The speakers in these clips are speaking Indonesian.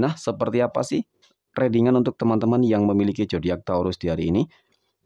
Nah, seperti apa sih readingan untuk teman-teman yang memiliki zodiak Taurus di hari ini?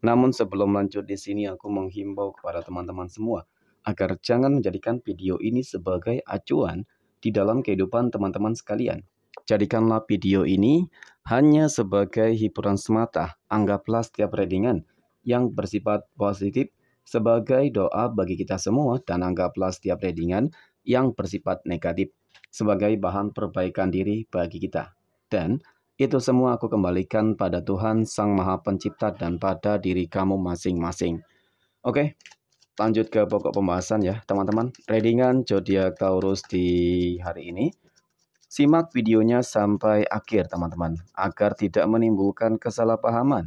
Namun sebelum lanjut di sini aku menghimbau kepada teman-teman semua agar jangan menjadikan video ini sebagai acuan di dalam kehidupan teman-teman sekalian. Jadikanlah video ini hanya sebagai hiburan semata. Anggaplah setiap readingan yang bersifat positif sebagai doa bagi kita semua dan anggaplah setiap readingan yang bersifat negatif sebagai bahan perbaikan diri bagi kita. Dan itu semua aku kembalikan pada Tuhan Sang Maha Pencipta dan pada diri kamu masing-masing. Oke, lanjut ke pokok pembahasan ya teman-teman. Readingan Jodiak Taurus di hari ini. Simak videonya sampai akhir teman-teman agar tidak menimbulkan kesalahpahaman.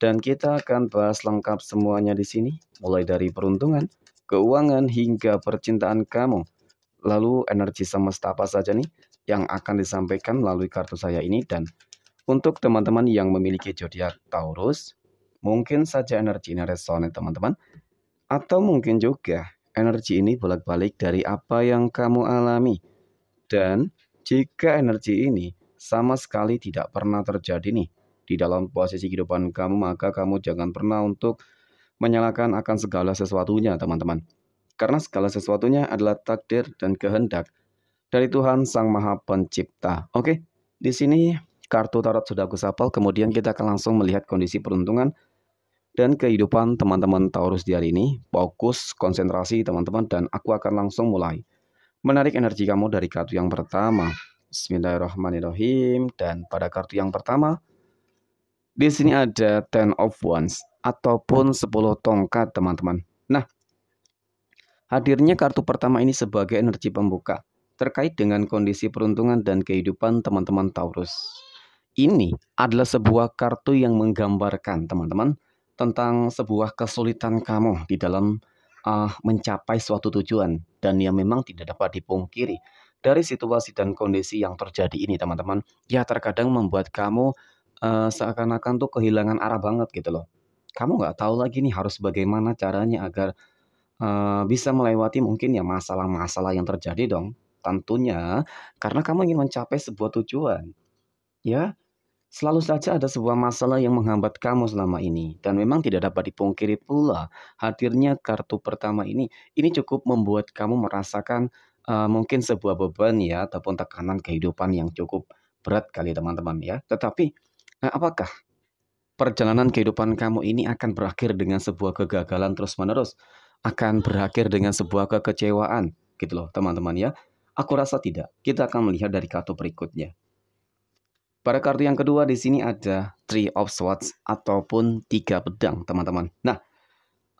Dan kita akan bahas lengkap semuanya di sini, mulai dari peruntungan, keuangan hingga percintaan kamu. Lalu energi semesta apa saja nih yang akan disampaikan melalui kartu saya ini dan untuk teman-teman yang memiliki zodiak Taurus, mungkin saja energi ini resonan teman-teman atau mungkin juga energi ini bolak-balik dari apa yang kamu alami. Dan jika energi ini sama sekali tidak pernah terjadi nih di dalam posisi kehidupan kamu, maka kamu jangan pernah untuk menyalahkan akan segala sesuatunya, teman-teman karena segala sesuatunya adalah takdir dan kehendak dari Tuhan Sang Maha Pencipta. Oke, di sini kartu tarot sudah aku sapal, kemudian kita akan langsung melihat kondisi peruntungan dan kehidupan teman-teman Taurus di hari ini. Fokus, konsentrasi teman-teman dan aku akan langsung mulai. Menarik energi kamu dari kartu yang pertama. Bismillahirrahmanirrahim dan pada kartu yang pertama di sini ada Ten of Wands ataupun 10 tongkat teman-teman. Nah, Hadirnya kartu pertama ini sebagai energi pembuka terkait dengan kondisi peruntungan dan kehidupan teman-teman Taurus. Ini adalah sebuah kartu yang menggambarkan teman-teman tentang sebuah kesulitan kamu di dalam uh, mencapai suatu tujuan dan yang memang tidak dapat dipungkiri dari situasi dan kondisi yang terjadi ini teman-teman ya terkadang membuat kamu uh, seakan-akan tuh kehilangan arah banget gitu loh kamu nggak tahu lagi nih harus bagaimana caranya agar Eh, bisa melewati mungkin ya masalah-masalah yang terjadi dong. Tentunya karena kamu ingin mencapai sebuah tujuan. Ya, Selalu saja ada sebuah masalah yang menghambat kamu selama ini, dan memang tidak dapat dipungkiri pula hadirnya kartu pertama ini. Ini cukup membuat kamu merasakan uh, mungkin sebuah beban ya, ataupun tekanan kehidupan yang cukup berat kali teman-teman ya. Tetapi nah apakah perjalanan kehidupan kamu ini akan berakhir dengan sebuah kegagalan terus-menerus? akan berakhir dengan sebuah kekecewaan gitu loh teman-teman ya. Aku rasa tidak. Kita akan melihat dari kartu berikutnya. Pada kartu yang kedua di sini ada Three of Swords ataupun tiga pedang teman-teman. Nah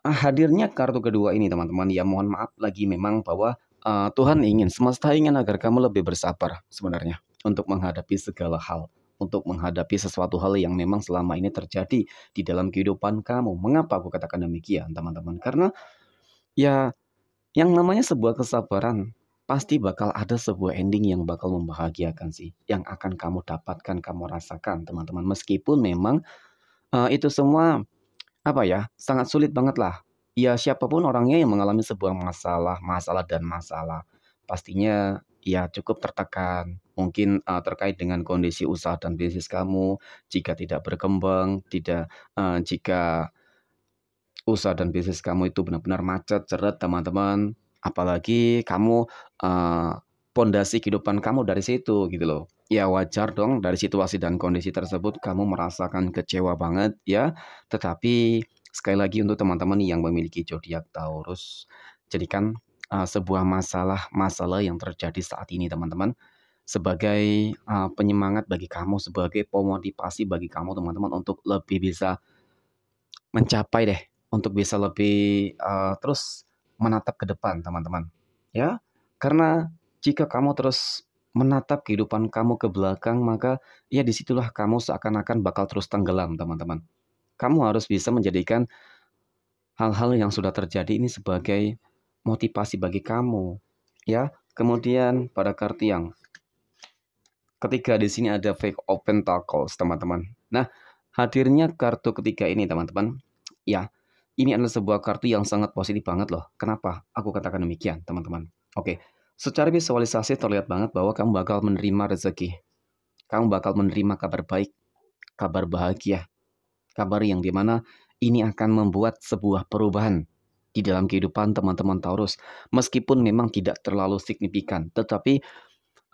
ah, hadirnya kartu kedua ini teman-teman ya mohon maaf lagi memang bahwa uh, Tuhan ingin semesta ingin agar kamu lebih bersabar sebenarnya untuk menghadapi segala hal untuk menghadapi sesuatu hal yang memang selama ini terjadi di dalam kehidupan kamu. Mengapa aku katakan demikian, teman-teman? Karena ya yang namanya sebuah kesabaran pasti bakal ada sebuah ending yang bakal membahagiakan sih yang akan kamu dapatkan kamu rasakan teman-teman meskipun memang uh, itu semua apa ya sangat sulit banget lah ya siapapun orangnya yang mengalami sebuah masalah masalah dan masalah pastinya ya cukup tertekan mungkin uh, terkait dengan kondisi usaha dan bisnis kamu jika tidak berkembang tidak uh, jika usaha dan bisnis kamu itu benar-benar macet, ceret, teman-teman. Apalagi kamu eh, pondasi uh, kehidupan kamu dari situ gitu loh. Ya wajar dong dari situasi dan kondisi tersebut kamu merasakan kecewa banget ya. Tetapi sekali lagi untuk teman-teman yang memiliki zodiak Taurus, jadikan uh, sebuah masalah-masalah yang terjadi saat ini teman-teman sebagai uh, penyemangat bagi kamu, sebagai pemotivasi bagi kamu teman-teman untuk lebih bisa mencapai deh untuk bisa lebih uh, terus menatap ke depan, teman-teman. Ya, karena jika kamu terus menatap kehidupan kamu ke belakang, maka ya disitulah kamu seakan-akan bakal terus tenggelam, teman-teman. Kamu harus bisa menjadikan hal-hal yang sudah terjadi ini sebagai motivasi bagi kamu, ya. Kemudian pada kartu yang ketiga di sini ada fake open tackles, teman-teman. Nah, hadirnya kartu ketiga ini, teman-teman, ya ini adalah sebuah kartu yang sangat positif banget loh. Kenapa? Aku katakan demikian, teman-teman. Oke, secara visualisasi terlihat banget bahwa kamu bakal menerima rezeki. Kamu bakal menerima kabar baik, kabar bahagia, kabar yang dimana ini akan membuat sebuah perubahan di dalam kehidupan teman-teman Taurus. Meskipun memang tidak terlalu signifikan, tetapi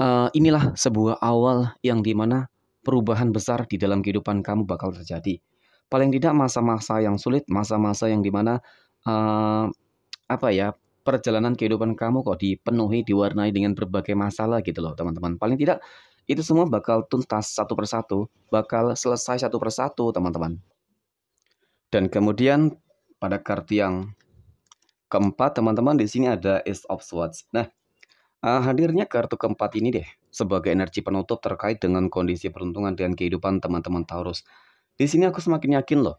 uh, inilah sebuah awal yang dimana perubahan besar di dalam kehidupan kamu bakal terjadi paling tidak masa-masa yang sulit, masa-masa yang dimana uh, apa ya perjalanan kehidupan kamu kok dipenuhi, diwarnai dengan berbagai masalah gitu loh teman-teman. Paling tidak itu semua bakal tuntas satu persatu, bakal selesai satu persatu teman-teman. Dan kemudian pada kartu yang keempat teman-teman di sini ada Ace of Swords. Nah, uh, hadirnya kartu keempat ini deh sebagai energi penutup terkait dengan kondisi peruntungan dan kehidupan teman-teman Taurus. Di sini aku semakin yakin loh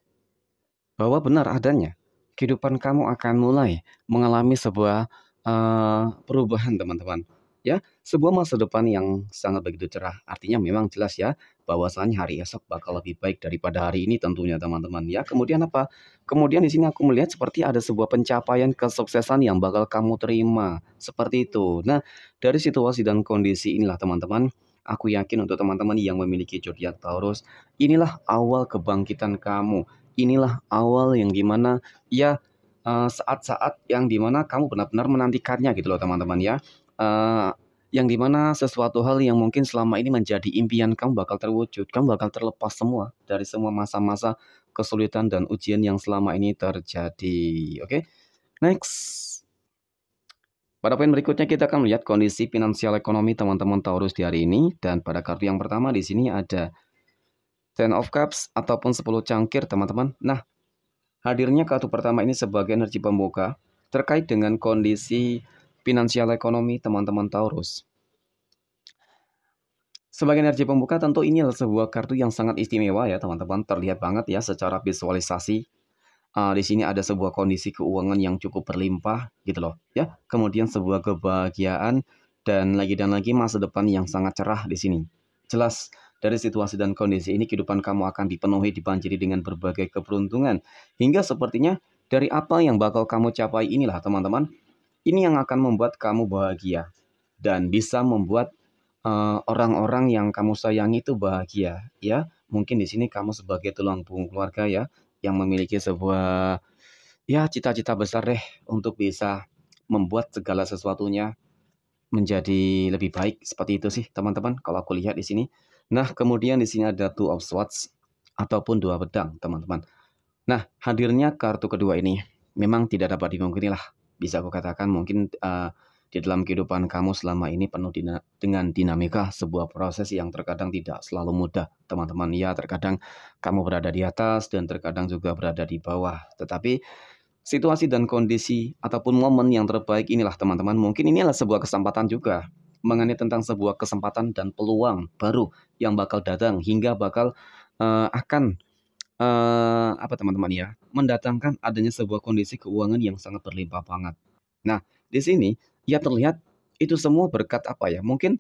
bahwa benar adanya kehidupan kamu akan mulai mengalami sebuah uh, perubahan teman-teman ya sebuah masa depan yang sangat begitu cerah artinya memang jelas ya bahwasanya hari esok bakal lebih baik daripada hari ini tentunya teman-teman ya kemudian apa kemudian di sini aku melihat seperti ada sebuah pencapaian kesuksesan yang bakal kamu terima seperti itu nah dari situasi dan kondisi inilah teman-teman Aku yakin untuk teman-teman yang memiliki zodiak Taurus, inilah awal kebangkitan kamu. Inilah awal yang dimana ya eh, saat-saat yang dimana kamu benar-benar menantikannya gitu loh teman-teman ya. Uh, yang dimana sesuatu hal yang mungkin selama ini menjadi impian kamu bakal terwujud, kamu bakal terlepas semua dari semua masa-masa kesulitan dan ujian yang selama ini terjadi. Oke, okay? next. Pada poin berikutnya kita akan melihat kondisi finansial ekonomi teman-teman Taurus di hari ini dan pada kartu yang pertama di sini ada Ten of Cups ataupun 10 cangkir teman-teman. Nah, hadirnya kartu pertama ini sebagai energi pembuka terkait dengan kondisi finansial ekonomi teman-teman Taurus. Sebagai energi pembuka tentu ini adalah sebuah kartu yang sangat istimewa ya teman-teman, terlihat banget ya secara visualisasi uh, di sini ada sebuah kondisi keuangan yang cukup berlimpah gitu loh ya kemudian sebuah kebahagiaan dan lagi dan lagi masa depan yang sangat cerah di sini jelas dari situasi dan kondisi ini kehidupan kamu akan dipenuhi dibanjiri dengan berbagai keberuntungan hingga sepertinya dari apa yang bakal kamu capai inilah teman-teman ini yang akan membuat kamu bahagia dan bisa membuat eh, orang-orang uh, yang kamu sayangi itu bahagia ya mungkin di sini kamu sebagai tulang punggung keluarga ya yang memiliki sebuah ya cita-cita besar deh untuk bisa membuat segala sesuatunya menjadi lebih baik seperti itu sih teman-teman kalau aku lihat di sini. Nah, kemudian di sini ada two of swords ataupun dua pedang, teman-teman. Nah, hadirnya kartu kedua ini memang tidak dapat dimungkini lah. Bisa aku katakan mungkin uh, di dalam kehidupan kamu selama ini penuh dina dengan dinamika, sebuah proses yang terkadang tidak selalu mudah. Teman-teman, ya terkadang kamu berada di atas dan terkadang juga berada di bawah. Tetapi situasi dan kondisi ataupun momen yang terbaik inilah teman-teman. Mungkin ini adalah sebuah kesempatan juga mengenai tentang sebuah kesempatan dan peluang baru yang bakal datang hingga bakal uh, akan uh, apa teman-teman ya mendatangkan adanya sebuah kondisi keuangan yang sangat berlimpah banget. Nah, di sini ya terlihat itu semua berkat apa ya? Mungkin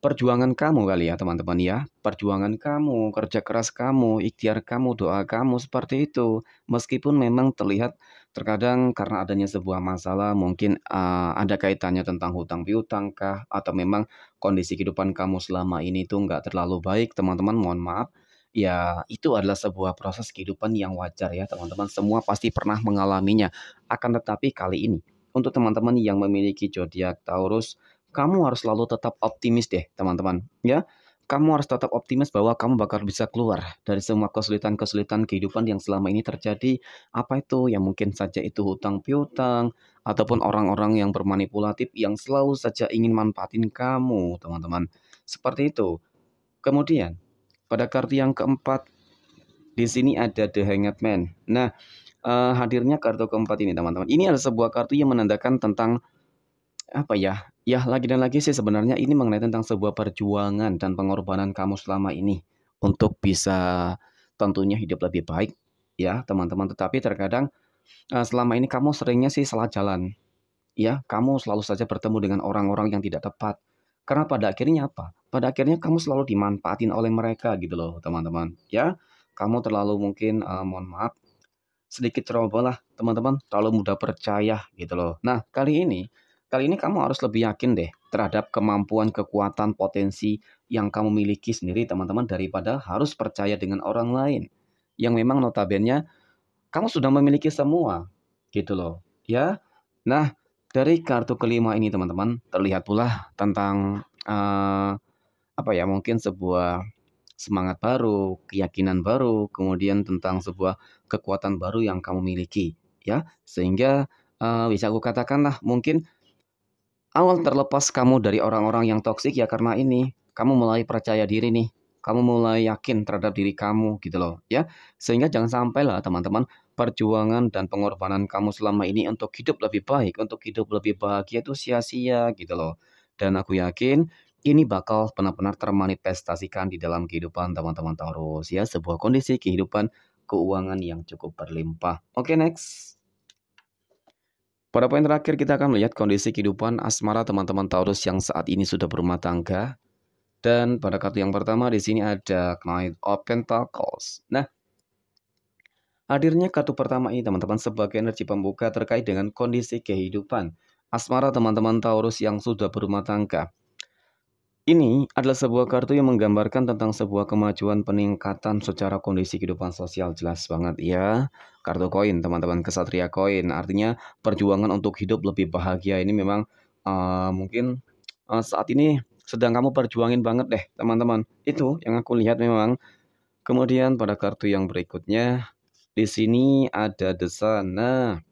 perjuangan kamu kali ya teman-teman ya perjuangan kamu kerja keras kamu ikhtiar kamu doa kamu seperti itu meskipun memang terlihat terkadang karena adanya sebuah masalah mungkin uh, ada kaitannya tentang hutang piutang kah atau memang kondisi kehidupan kamu selama ini itu nggak terlalu baik teman-teman mohon maaf ya itu adalah sebuah proses kehidupan yang wajar ya teman-teman semua pasti pernah mengalaminya akan tetapi kali ini untuk teman-teman yang memiliki zodiak Taurus, kamu harus selalu tetap optimis deh, teman-teman, ya. Kamu harus tetap optimis bahwa kamu bakal bisa keluar dari semua kesulitan-kesulitan kehidupan yang selama ini terjadi. Apa itu? Yang mungkin saja itu hutang piutang ataupun orang-orang yang bermanipulatif yang selalu saja ingin manfaatin kamu, teman-teman. Seperti itu. Kemudian, pada kartu yang keempat di sini ada The Hanged Man. Nah, uh, hadirnya kartu keempat ini teman-teman. Ini adalah sebuah kartu yang menandakan tentang apa ya? Ya lagi dan lagi sih sebenarnya ini mengenai tentang sebuah perjuangan dan pengorbanan kamu selama ini untuk bisa tentunya hidup lebih baik ya teman-teman. Tetapi terkadang uh, selama ini kamu seringnya sih salah jalan. Ya, kamu selalu saja bertemu dengan orang-orang yang tidak tepat. Karena pada akhirnya apa? Pada akhirnya kamu selalu dimanfaatin oleh mereka gitu loh, teman-teman. Ya, kamu terlalu mungkin uh, mohon maaf sedikit ceroboh lah teman-teman terlalu mudah percaya gitu loh nah kali ini kali ini kamu harus lebih yakin deh terhadap kemampuan kekuatan potensi yang kamu miliki sendiri teman-teman daripada harus percaya dengan orang lain yang memang notabennya kamu sudah memiliki semua gitu loh ya nah dari kartu kelima ini teman-teman terlihat pula tentang uh, apa ya mungkin sebuah semangat baru, keyakinan baru, kemudian tentang sebuah kekuatan baru yang kamu miliki, ya. Sehingga uh, bisa aku katakanlah mungkin awal terlepas kamu dari orang-orang yang toksik ya karena ini kamu mulai percaya diri nih, kamu mulai yakin terhadap diri kamu gitu loh, ya. Sehingga jangan sampai lah teman-teman perjuangan dan pengorbanan kamu selama ini untuk hidup lebih baik, untuk hidup lebih bahagia itu sia-sia gitu loh. Dan aku yakin ini bakal benar-benar termanifestasikan di dalam kehidupan teman-teman Taurus ya sebuah kondisi kehidupan keuangan yang cukup berlimpah. Oke, okay, next. Pada poin terakhir kita akan melihat kondisi kehidupan asmara teman-teman Taurus yang saat ini sudah berumah tangga. Dan pada kartu yang pertama di sini ada Knight of Pentacles. Nah, hadirnya kartu pertama ini teman-teman sebagai energi pembuka terkait dengan kondisi kehidupan asmara teman-teman Taurus yang sudah berumah tangga. Ini adalah sebuah kartu yang menggambarkan tentang sebuah kemajuan peningkatan secara kondisi kehidupan sosial jelas banget ya. Kartu koin teman-teman kesatria koin artinya perjuangan untuk hidup lebih bahagia ini memang uh, mungkin uh, saat ini sedang kamu perjuangin banget deh teman-teman. Itu yang aku lihat memang. Kemudian pada kartu yang berikutnya di sini ada desa Nah,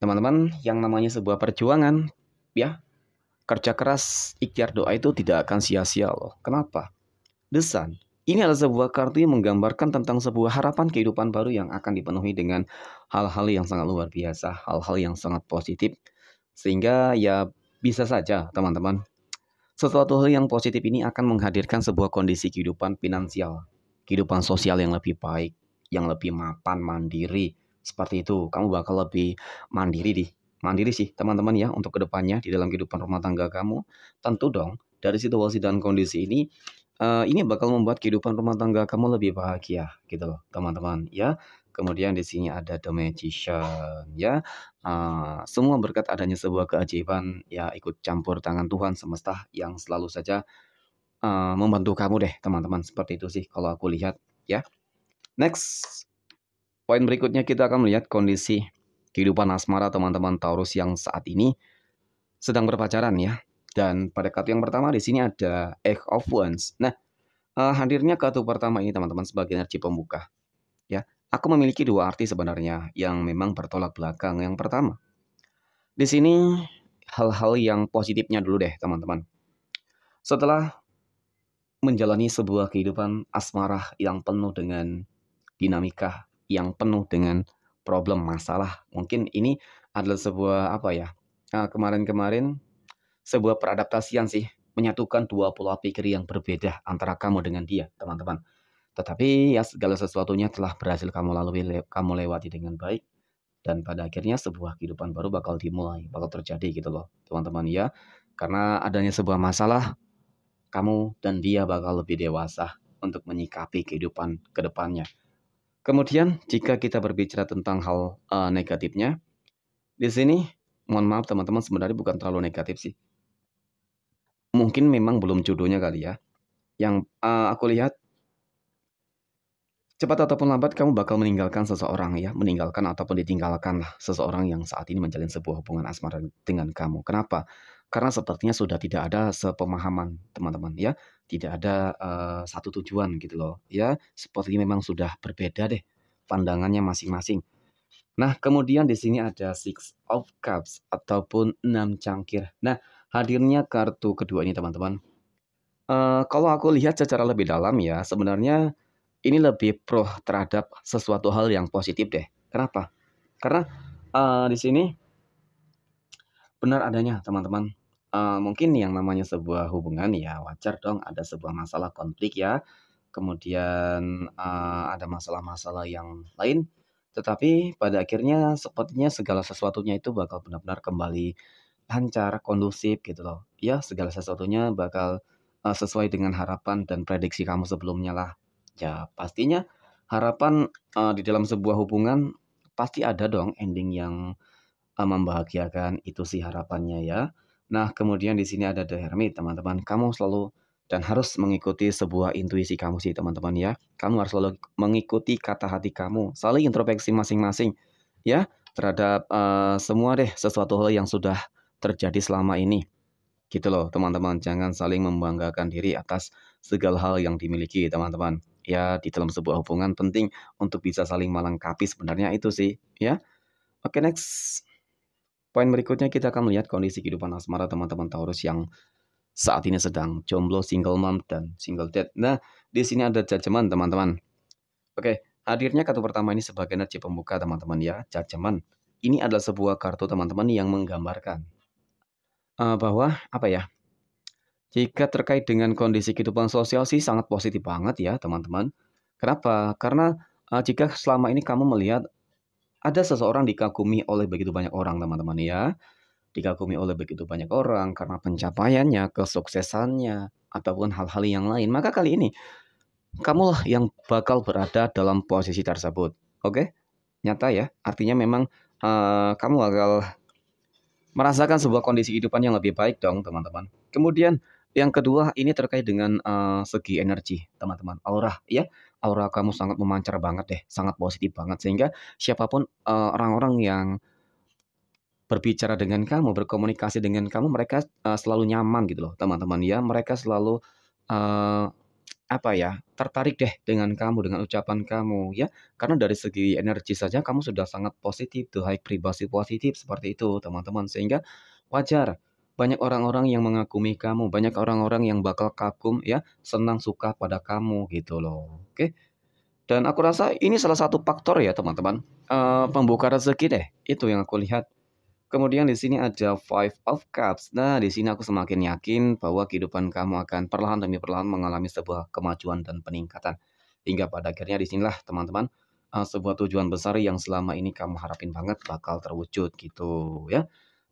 teman-teman yang namanya sebuah perjuangan ya Kerja keras ikhtiar doa itu tidak akan sia-sia loh. Kenapa? Desan. Ini adalah sebuah kartu yang menggambarkan tentang sebuah harapan kehidupan baru yang akan dipenuhi dengan hal-hal yang sangat luar biasa, hal-hal yang sangat positif. Sehingga ya bisa saja teman-teman, sesuatu hal yang positif ini akan menghadirkan sebuah kondisi kehidupan finansial, kehidupan sosial yang lebih baik, yang lebih mapan, mandiri. Seperti itu, kamu bakal lebih mandiri di mandiri sih teman-teman ya untuk kedepannya di dalam kehidupan rumah tangga kamu. Tentu dong dari situasi dan kondisi ini uh, ini bakal membuat kehidupan rumah tangga kamu lebih bahagia gitu loh teman-teman ya. Kemudian di sini ada The Magician ya. Uh, semua berkat adanya sebuah keajaiban ya ikut campur tangan Tuhan semesta yang selalu saja uh, membantu kamu deh teman-teman. Seperti itu sih kalau aku lihat ya. Next, poin berikutnya kita akan melihat kondisi kehidupan asmara teman-teman Taurus yang saat ini sedang berpacaran ya. Dan pada kartu yang pertama di sini ada Egg of Wands. Nah, uh, hadirnya kartu pertama ini teman-teman sebagai energi pembuka. Ya, aku memiliki dua arti sebenarnya yang memang bertolak belakang. Yang pertama, di sini hal-hal yang positifnya dulu deh teman-teman. Setelah menjalani sebuah kehidupan asmara yang penuh dengan dinamika, yang penuh dengan problem, masalah. Mungkin ini adalah sebuah apa ya? Eh, kemarin-kemarin sebuah peradaptasian sih, menyatukan dua pola pikir yang berbeda antara kamu dengan dia, teman-teman. Tetapi ya segala sesuatunya telah berhasil kamu lalui, kamu lewati dengan baik dan pada akhirnya sebuah kehidupan baru bakal dimulai, bakal terjadi gitu loh, teman-teman ya. Karena adanya sebuah masalah, kamu dan dia bakal lebih dewasa untuk menyikapi kehidupan kedepannya. Kemudian jika kita berbicara tentang hal uh, negatifnya, di sini mohon maaf teman-teman sebenarnya bukan terlalu negatif sih. Mungkin memang belum jodohnya kali ya. Yang uh, aku lihat cepat ataupun lambat kamu bakal meninggalkan seseorang ya, meninggalkan ataupun ditinggalkan lah seseorang yang saat ini menjalin sebuah hubungan asmara dengan kamu. Kenapa? karena sepertinya sudah tidak ada sepemahaman teman-teman ya tidak ada uh, satu tujuan gitu loh ya seperti memang sudah berbeda deh pandangannya masing-masing nah kemudian di sini ada six of cups ataupun enam cangkir nah hadirnya kartu kedua ini teman-teman uh, kalau aku lihat secara lebih dalam ya sebenarnya ini lebih pro terhadap sesuatu hal yang positif deh kenapa karena uh, di sini benar adanya teman-teman. Uh, mungkin yang namanya sebuah hubungan ya wajar dong ada sebuah masalah konflik ya. Kemudian uh, ada masalah-masalah yang lain. Tetapi pada akhirnya sepertinya segala sesuatunya itu bakal benar-benar kembali lancar, kondusif gitu loh. Ya segala sesuatunya bakal uh, sesuai dengan harapan dan prediksi kamu sebelumnya lah. Ya pastinya harapan uh, di dalam sebuah hubungan pasti ada dong ending yang Eh, membahagiakan itu sih harapannya ya. Nah, kemudian di sini ada The Hermit, teman-teman. Kamu selalu dan harus mengikuti sebuah intuisi kamu sih, teman-teman ya. Kamu harus selalu mengikuti kata hati kamu, saling introspeksi masing-masing ya terhadap uh, semua deh sesuatu hal yang sudah terjadi selama ini. Gitu loh, teman-teman. Jangan saling membanggakan diri atas segala hal yang dimiliki, teman-teman. Ya, di dalam sebuah hubungan penting untuk bisa saling melengkapi sebenarnya itu sih, ya. Oke, okay, next. Poin berikutnya kita akan melihat kondisi kehidupan asmara teman-teman Taurus yang saat ini sedang jomblo, single mom, dan single dad. Nah, di sini ada jajaman teman-teman. Oke, hadirnya kartu pertama ini sebagai energi pembuka teman-teman ya, jajaman. Ini adalah sebuah kartu teman-teman yang menggambarkan uh, bahwa apa ya? Jika terkait dengan kondisi kehidupan sosial sih sangat positif banget ya teman-teman. Kenapa? Karena uh, jika selama ini kamu melihat ada seseorang dikagumi oleh begitu banyak orang teman-teman ya dikagumi oleh begitu banyak orang karena pencapaiannya, kesuksesannya, ataupun hal-hal yang lain. Maka kali ini, kamulah yang bakal berada dalam posisi tersebut. Oke, nyata ya, artinya memang uh, kamu bakal merasakan sebuah kondisi kehidupan yang lebih baik dong, teman-teman. Kemudian yang kedua ini terkait dengan uh, segi energi, teman-teman, aura ya aura kamu sangat memancar banget deh, sangat positif banget sehingga siapapun uh, orang-orang yang berbicara dengan kamu, berkomunikasi dengan kamu, mereka uh, selalu nyaman gitu loh, teman-teman ya. Mereka selalu uh, apa ya tertarik deh dengan kamu dengan ucapan kamu ya karena dari segi energi saja kamu sudah sangat positif tuh high privacy positif seperti itu teman-teman sehingga wajar banyak orang-orang yang mengagumi kamu, banyak orang-orang yang bakal kagum ya, senang suka pada kamu gitu loh. Oke. Dan aku rasa ini salah satu faktor ya teman-teman. Uh, pembuka rezeki deh, itu yang aku lihat. Kemudian di sini ada Five of Cups. Nah, di sini aku semakin yakin bahwa kehidupan kamu akan perlahan demi perlahan mengalami sebuah kemajuan dan peningkatan. Hingga pada akhirnya di sinilah teman-teman eh, sebuah tujuan besar yang selama ini kamu harapin banget bakal terwujud gitu ya.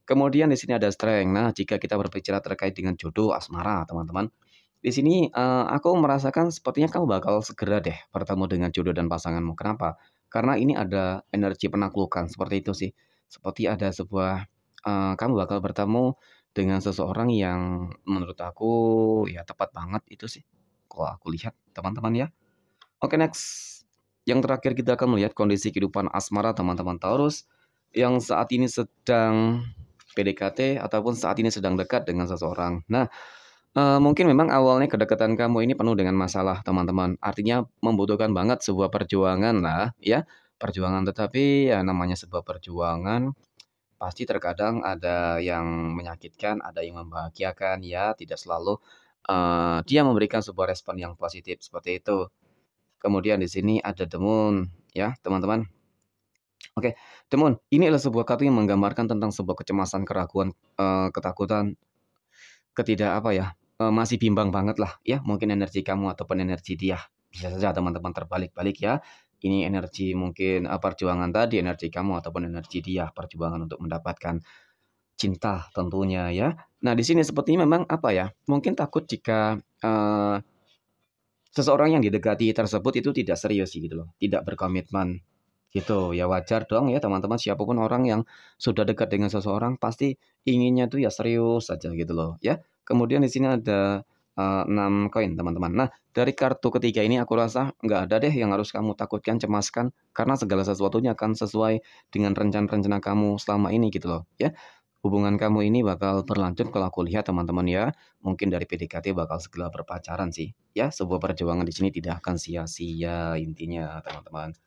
Kemudian di sini ada strength. Nah, jika kita berbicara terkait dengan jodoh asmara, teman-teman, di sini uh, aku merasakan sepertinya kamu bakal segera deh bertemu dengan jodoh dan pasanganmu. Kenapa? Karena ini ada energi penaklukan seperti itu sih. Seperti ada sebuah uh, kamu bakal bertemu dengan seseorang yang menurut aku ya tepat banget itu sih. Kalau aku lihat teman-teman ya. Oke, next. Yang terakhir kita akan melihat kondisi kehidupan asmara teman-teman Taurus yang saat ini sedang PDKT ataupun saat ini sedang dekat dengan seseorang. Nah, e, mungkin memang awalnya kedekatan kamu ini penuh dengan masalah, teman-teman. Artinya membutuhkan banget sebuah perjuangan lah, ya. Perjuangan tetapi ya namanya sebuah perjuangan pasti terkadang ada yang menyakitkan, ada yang membahagiakan ya, tidak selalu uh, dia memberikan sebuah respon yang positif seperti itu. Kemudian di sini ada demun, ya, teman-teman. Oke, okay. teman, ini adalah sebuah kartu yang menggambarkan tentang sebuah kecemasan, keraguan, uh, ketakutan, ketidak apa ya, uh, masih bimbang banget lah, ya. Mungkin energi kamu ataupun energi dia bisa saja teman-teman terbalik-balik ya. Ini energi mungkin uh, perjuangan tadi, energi kamu ataupun energi dia, perjuangan untuk mendapatkan cinta tentunya ya. Nah di sini sepertinya memang apa ya? Mungkin takut jika uh, seseorang yang didekati tersebut itu tidak serius gitu loh, tidak berkomitmen gitu ya wajar dong ya teman-teman siapapun orang yang sudah dekat dengan seseorang pasti inginnya tuh ya serius saja gitu loh ya kemudian di sini ada eh, enam uh, koin teman-teman nah dari kartu ketiga ini aku rasa nggak ada deh yang harus kamu takutkan cemaskan karena segala sesuatunya akan sesuai dengan rencana-rencana kamu selama ini gitu loh ya hubungan kamu ini bakal berlanjut kalau aku lihat teman-teman ya. Mungkin dari PDKT bakal segala berpacaran sih. Ya, sebuah perjuangan di sini tidak akan sia-sia intinya teman-teman.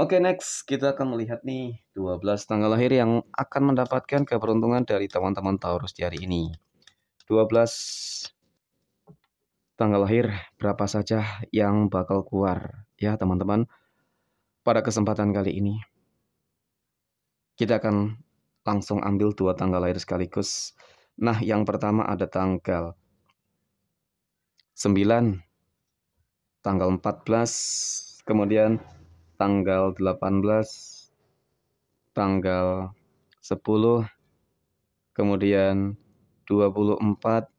Oke, okay, next kita akan melihat nih 12 tanggal lahir yang akan mendapatkan keberuntungan dari teman-teman Taurus di hari ini. 12 tanggal lahir berapa saja yang bakal keluar ya, teman-teman. Pada kesempatan kali ini kita akan langsung ambil dua tanggal lahir sekaligus. Nah, yang pertama ada tanggal 9 tanggal 14 kemudian tanggal 18, tanggal 10, kemudian 24,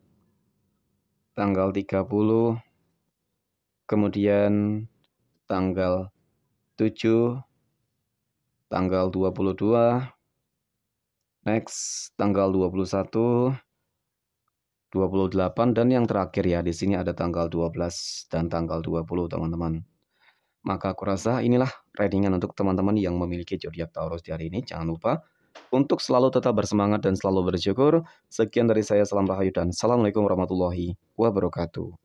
tanggal 30, kemudian tanggal 7, tanggal 22, next tanggal 21, 28 dan yang terakhir ya di sini ada tanggal 12 dan tanggal 20 teman-teman. Maka aku rasa inilah readingan untuk teman-teman yang memiliki zodiak Taurus di hari ini. Jangan lupa untuk selalu tetap bersemangat dan selalu bersyukur. Sekian dari saya, salam rahayu dan assalamualaikum warahmatullahi wabarakatuh.